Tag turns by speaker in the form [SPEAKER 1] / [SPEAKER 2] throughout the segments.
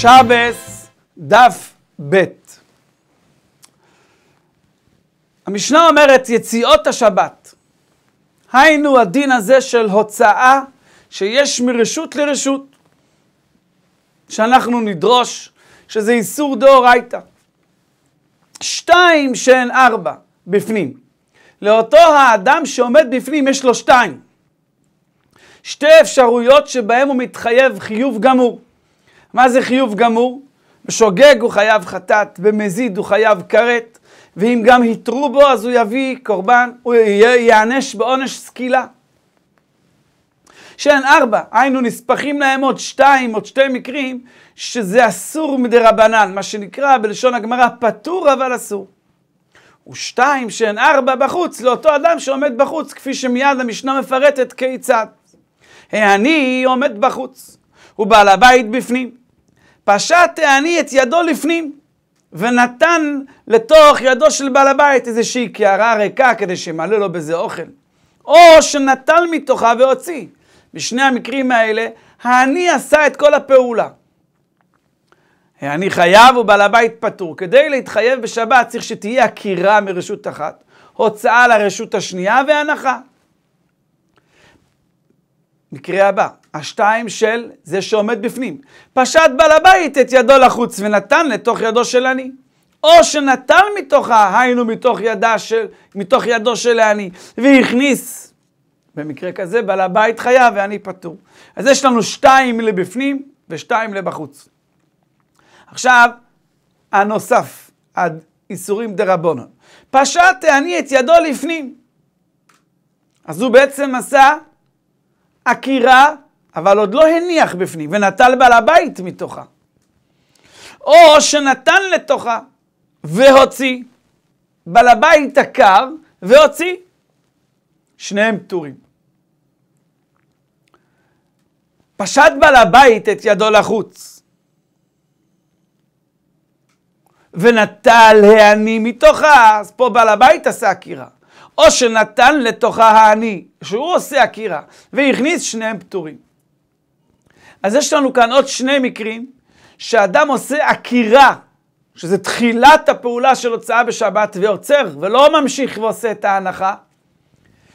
[SPEAKER 1] שבס, דף ב'. המשנה אומרת יציאות השבת. היינו הדין הזה של הוצאה שיש מרשות לרשות, שאנחנו נדרוש שזה איסור דאורייתא. שתיים שהן ארבע בפנים. לאותו האדם שעומד בפנים יש לו שתיים. שתי אפשרויות שבהם הוא מתחייב חיוב גמור. מה זה חיוב גמור? בשוגג הוא חייב חטאת, במזיד הוא חייב כרת, ואם גם התרו בו אז הוא יביא קורבן, הוא ייענש בעונש סקילה. שאין ארבע, היינו נספחים להם עוד שתיים, עוד שתי מקרים, שזה אסור מדרבנן, מה שנקרא בלשון הגמרא פטור אבל אסור. ושתיים שאין ארבע בחוץ, לאותו אדם שעומד בחוץ, כפי שמיד המשנה מפרטת כיצד. העני עומד בחוץ, ובעל הבית בפנים. פשט העני את ידו לפנים, ונתן לתוך ידו של בעל הבית איזושהי קערה ריקה כדי שימלא לו בזה אוכל. או שנטל מתוכה והוציא. בשני המקרים האלה, העני עשה את כל הפעולה. העני חייב ובעל הבית פטור. כדי להתחייב בשבת צריך שתהיה עקירה מרשות אחת, הוצאה לרשות השנייה והנחה. מקרה הבא, השתיים של זה שעומד בפנים. פשט בעל הבית את ידו לחוץ ונתן לתוך ידו של עני. או שנטל מתוך ההיינו מתוך, ידה של, מתוך ידו של העני, והכניס. במקרה כזה בעל הבית חייב ואני פטור. אז יש לנו שתיים לבפנים ושתיים לבחוץ. עכשיו, הנוסף, איסורים דרבנון. פשט העני את ידו לפנים. אז הוא בעצם עשה עקירה אבל עוד לא הניח בפנים, ונטל בעל הבית מתוכה. או שנתן לתוכה, והוציא. בעל הבית עקר, והוציא. שניהם פטורים. פשט בעל הבית את ידו לחוץ. ונטל העני מתוכה, אז פה בעל הבית עשה עקירה. או שנתן לתוכה העני, שהוא עושה עקירה, והכניס שניהם פטורים. אז יש לנו כאן עוד שני מקרים שאדם עושה עקירה, שזה תחילת הפעולה של הוצאה בשבת ועוצר, ולא ממשיך ועושה את ההנחה,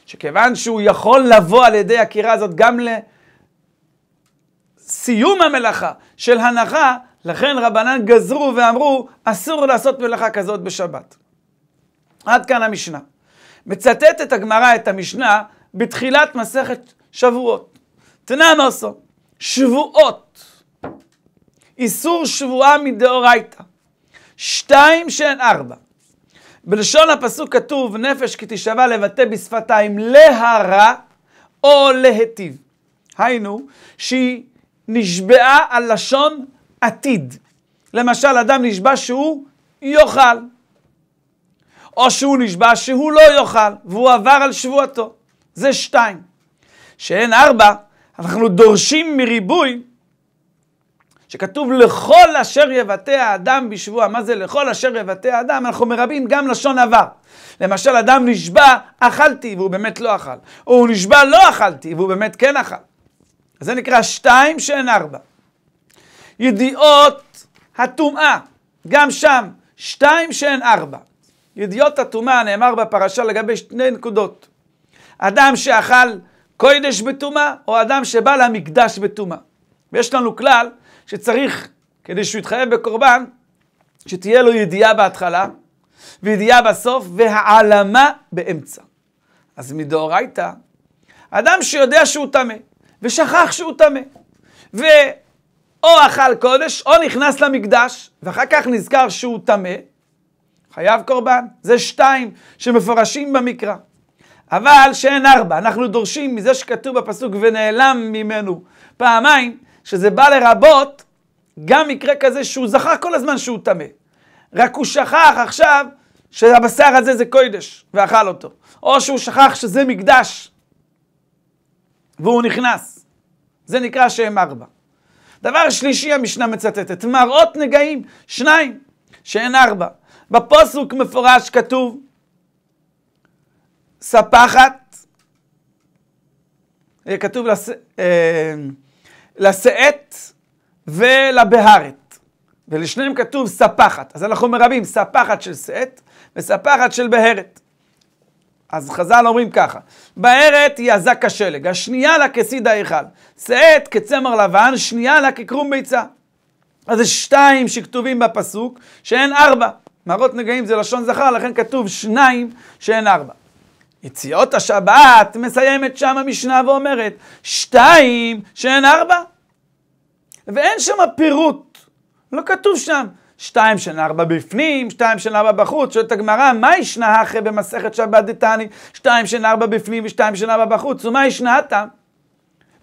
[SPEAKER 1] שכיוון שהוא יכול לבוא על ידי עקירה הזאת גם לסיום המלאכה של הנחה, לכן רבנן גזרו ואמרו, אסור לעשות מלאכה כזאת בשבת. עד כאן המשנה. מצטטת הגמרא את המשנה בתחילת מסכת שבועות. תנא נוסו, שבועות. איסור שבועה מדאורייתא. שתיים שאין ארבע. בלשון הפסוק כתוב נפש כי תשבע לבטא בשפתיים להרע או להיטיב. היינו, שהיא נשבעה על לשון עתיד. למשל, אדם נשבע שהוא יאכל, או שהוא נשבע שהוא לא יאכל, והוא עבר על שבועתו. זה שתיים. שאין ארבע, אנחנו דורשים מריבוי, שכתוב לכל אשר יבטא האדם בשבוע, מה זה לכל אשר יבטא האדם? אנחנו מרבים גם לשון עבר. למשל, אדם נשבע, אכלתי, והוא באמת לא אכל. או הוא נשבע, לא אכלתי, והוא באמת כן אכל. אז זה נקרא שתיים שאין ארבע. ידיעות הטומאה, גם שם, שתיים שאין ארבע. ידיעות הטומאה נאמר בפרשה לגבי שני נקודות. אדם שאכל קוידש בטומאה, או אדם שבא למקדש בטומאה. ויש לנו כלל שצריך, כדי שהוא יתחייב בקורבן, שתהיה לו ידיעה בהתחלה, וידיעה בסוף, והעלמה באמצע. אז מדאורייתא, אדם שיודע שהוא טמא, ושכח שהוא טמא, ואו אכל קודש, או נכנס למקדש, ואחר כך נזכר שהוא טמא, חייב קורבן. זה שתיים שמפורשים במקרא. אבל שאין ארבע, אנחנו דורשים מזה שכתוב בפסוק ונעלם ממנו פעמיים, שזה בא לרבות גם מקרה כזה שהוא זכר כל הזמן שהוא טמא. רק הוא שכח עכשיו שהבשר הזה זה קוידש, ואכל אותו. או שהוא שכח שזה מקדש, והוא נכנס. זה נקרא שהם ארבע. דבר שלישי המשנה מצטטת, מראות נגעים, שניים, שאין ארבע. בפוסוק מפורש כתוב ספחת, כתוב אה, לשאת ולבהרת, ולשניהם כתוב ספחת. אז אנחנו מרבים ספחת של שאת וספחת של בהרת. אז חז"ל אומרים ככה, בהרת היא הזק השלג, השנייה לה כסיד ההיכל, שאת כצמר לבן, שנייה לה ככרום ביצה. אז זה שתיים שכתובים בפסוק, שאין ארבע. מראות נגעים זה לשון זכר, לכן כתוב שניים שאין ארבע. יציאות השבת מסיימת שם המשנה ואומרת, שתיים שהן ארבע. ואין שם פירוט, לא כתוב שם. שתיים של ארבע בפנים, שתיים של ארבע בחוץ, שואלת הגמרא, מה ישנה אחרי במסכת שבת דתני, שתיים של ארבע בפנים ושתיים של ארבע בחוץ, ומה ישנה אתה?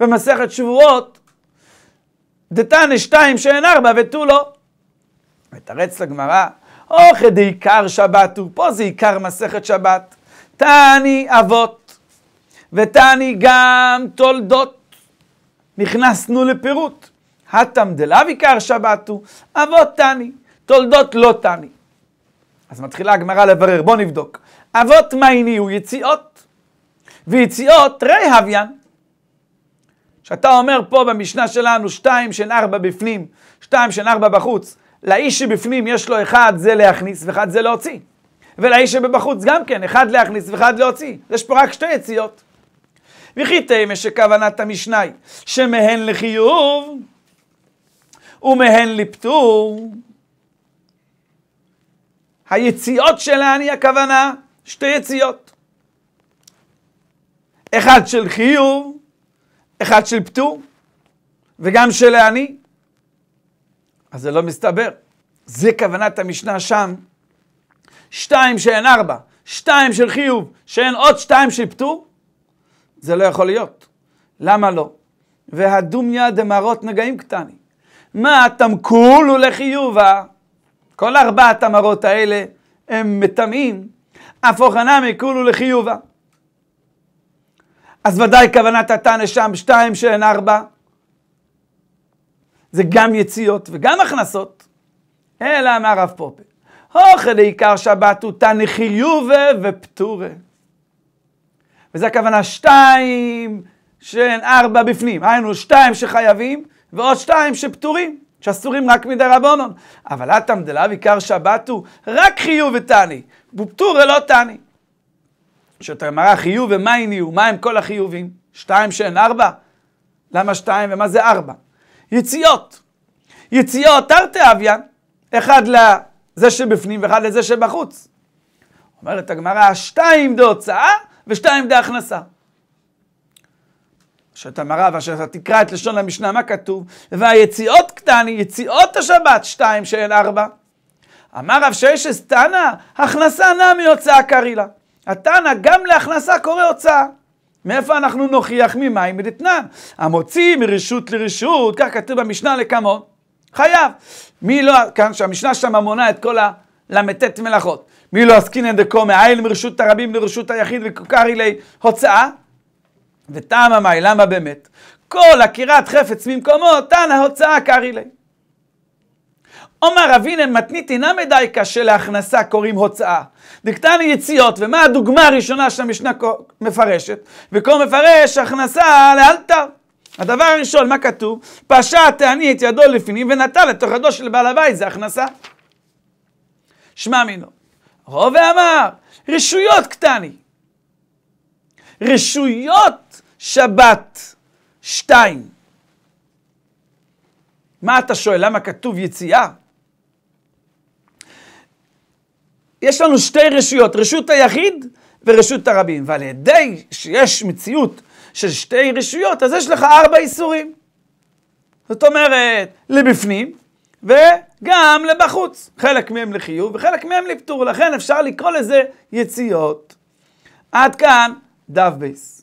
[SPEAKER 1] במסכת שבועות, דתני שתיים שאין ארבע ותו לא. מתרץ לגמרא, אוכל דעיקר שבת הוא, פה זה עיקר מסכת שבת. תעני אבות ותעני גם תולדות. נכנסנו לפירוט. התם דלאו עיקר שבתו, אבות תעני, תולדות לא תעני. אז מתחילה הגמרא לברר, בואו נבדוק. אבות מה הניעו? יציאות. ויציאות רי הוויין. כשאתה אומר פה במשנה שלנו, שתיים של ארבע בפנים, שתיים של ארבע בחוץ, לאיש שבפנים יש לו אחד זה להכניס ואחד זה להוציא. ולאיש שבחוץ גם כן, אחד להכניס ואחד להוציא. יש פה רק שתי יציאות. וכי תימא שכוונת המשנאי, שמהן לחיוב ומהן לפטור. היציאות שלהן היא הכוונה, שתי יציאות. אחד של חיוב, אחד של פטור, וגם של העני. אז זה לא מסתבר. זה כוונת המשנה שם, שתיים שאין ארבע, שתיים של חיוב, שאין עוד שתיים של פטור, זה לא יכול להיות. למה לא? והדומיה דמרות נגעים קטני. מה התמכול הוא לחיובה? כל ארבעת המרות האלה הם מטמאים, הפוכנה הוכנה מכול הוא לחיובה. אז ודאי כוונת התנא שם שתיים שאין ארבע. זה גם יציאות וגם הכנסות, אלא מהרב פופל. הוכא דעיקר שבת הוא תנא חיובה ופטורה. וזה הכוונה שתיים שאין ארבע בפנים. היינו שתיים שחייבים ועוד שתיים שפטורים, שאסורים רק מדי רבונון. אבל אטם דלאו עיקר שבת הוא רק חיוב ותני, ופטורה לא תני. שאת הגמרא אה, חיוב ומה הניעו, מה הם כל החיובים? שתיים שאין ארבע? למה שתיים ומה זה ארבע? יציאות. יציאות תרתי אביה, אחד ל... לה... זה שבפנים ואחד לזה שבחוץ. אומרת הגמרא, שתיים דהוצאה ושתיים דהכנסה. שאת המראה ואשר תקרא את לשון המשנה, מה כתוב? והיציאות קטני, יציאות השבת, שתיים שאין ארבע. אמר רב שישס תנא, הכנסה נע מהוצאה קרילה. התנא, גם להכנסה קורא הוצאה. מאיפה אנחנו נוכיח ממים מדתנן? המוציא מרשות לרשות, כך כתוב במשנה לקמון. חייב. מי לא, כאן שהמשנה שם מונה את כל הל"ט מלאכות. מי לא עסקינן דקו עיל מרשות הרבים לרשות היחיד וכוכרי לי הוצאה? וטעם המאי, למה באמת? כל עקירת חפץ ממקומו, תנא הוצאה קרי לי. עומר אבינן מתנית אינה מדייקה שלהכנסה קוראים הוצאה. דקטני יציאות, ומה הדוגמה הראשונה שהמשנה מפרשת? וכה מפרש הכנסה לאלתר. הדבר הראשון, מה כתוב? פשע התעני את ידו לפנים ונטל לתוך ידו של בעל הבית, זה הכנסה. שמע מינו. רוב ואמר, רשויות קטני. רשויות שבת שתיים. מה אתה שואל? למה כתוב יציאה? יש לנו שתי רשויות, רשות היחיד ורשות הרבים, ועל ידי שיש מציאות של שתי רשויות, אז יש לך ארבע איסורים. זאת אומרת, לבפנים וגם לבחוץ. חלק מהם לחיוב וחלק מהם לפטור, לכן אפשר לקרוא לזה יציאות. עד כאן דף בייס.